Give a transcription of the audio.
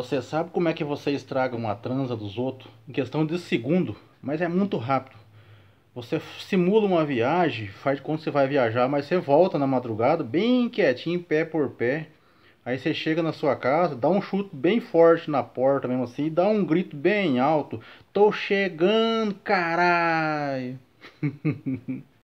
Você sabe como é que você estraga uma transa dos outros? Em questão de segundo, mas é muito rápido. Você simula uma viagem, faz quando você vai viajar, mas você volta na madrugada, bem quietinho, pé por pé. Aí você chega na sua casa, dá um chute bem forte na porta mesmo assim, e dá um grito bem alto: Tô chegando, caralho!